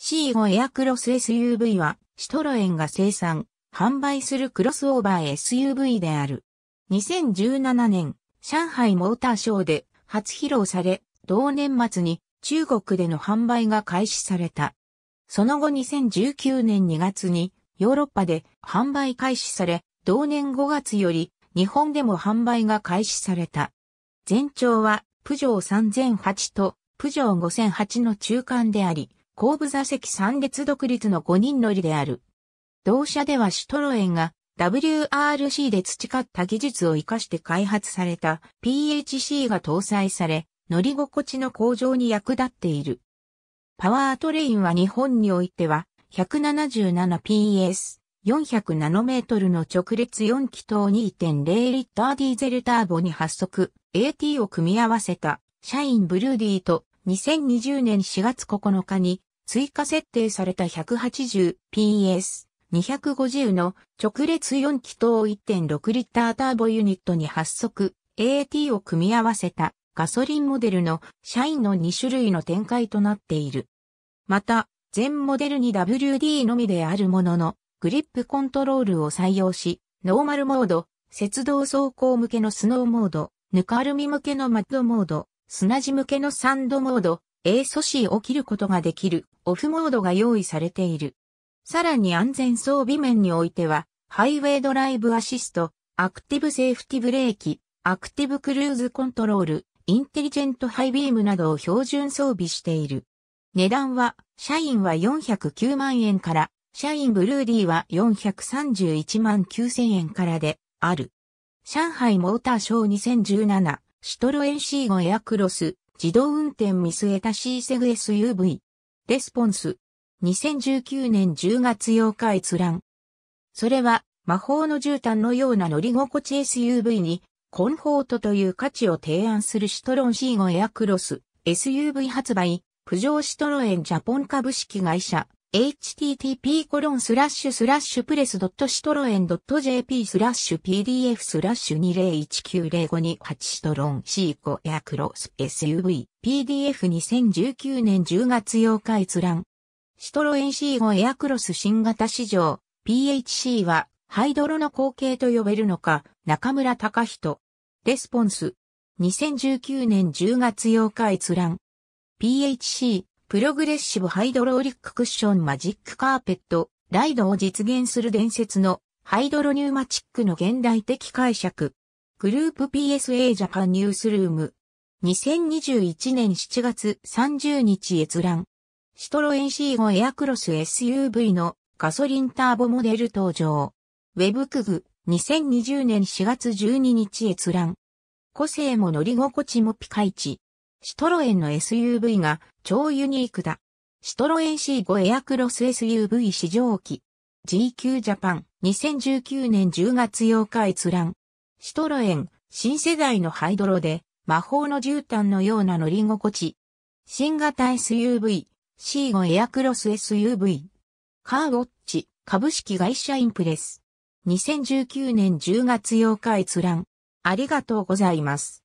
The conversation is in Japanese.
C5 エアクロス SUV は、シトロエンが生産、販売するクロスオーバー SUV である。2017年、上海モーターショーで初披露され、同年末に中国での販売が開始された。その後2019年2月にヨーロッパで販売開始され、同年5月より日本でも販売が開始された。全長はプジョー3008とプジョー5008の中間であり、後部座席3列独立の5人乗りである。同社ではシュトロエンが WRC で培った技術を活かして開発された PHC が搭載され、乗り心地の向上に役立っている。パワートレインは日本においては 177PS、400ナノメートルの直列4気筒2.0リッターディーゼルターボに発足、AT を組み合わせた、シャインブルーディーと2020年4月9日に追加設定された 180PS250 の直列4気筒1.6リッターターボユニットに発足 AT を組み合わせたガソリンモデルの社員の2種類の展開となっている。また、全モデルに WD のみであるものの、グリップコントロールを採用し、ノーマルモード、雪道走行向けのスノーモード、ぬかるみ向けのマッドモード、砂地向けのサンドモード、A 素子を切ることができるオフモードが用意されている。さらに安全装備面においては、ハイウェイドライブアシスト、アクティブセーフティブレーキ、アクティブクルーズコントロール、インテリジェントハイビームなどを標準装備している。値段は、社員は409万円から、社員ブルーディは431万9000円からで、ある。上海モーターショー2017、シトロエンシーゴエアクロス、自動運転見据えた C セグ SUV。レスポンス。2019年10月8日閲覧。それは、魔法の絨毯のような乗り心地 SUV に、コンフォートという価値を提案するシトロン C5 エアクロス SUV 発売、プジョーシトロエンジャポン株式会社、http コロンスラッシュスラッシュプレスドットシトロエンドット JP スラッシュ PDF スラッシュ2019058シトロン C5 エアクロス SUV PDF2019 年10月8日閲覧シトロエン C5 エアクロス新型市場 PHC はハイドロの後継と呼べるのか中村隆人レスポンス2019年10月8日閲覧 PHC プログレッシブハイドローリッククッションマジックカーペット、ライドを実現する伝説のハイドロニューマチックの現代的解釈。グループ PSA ジャパンニュースルーム。2021年7月30日閲覧。シトロエン C5 エアクロス SUV のガソリンターボモデル登場。ウェブクグ2020年4月12日閲覧。個性も乗り心地もピカイチ。シトロエンの SUV が超ユニークだ。シトロエン C5 エアクロス SUV 試乗機。GQ ジャパン2019年10月8日閲覧。シトロエン新世代のハイドロで魔法の絨毯のような乗り心地。新型 SUV C5 エアクロス SUV。カーウォッチ株式会社インプレス。2019年10月8日閲覧。ありがとうございます。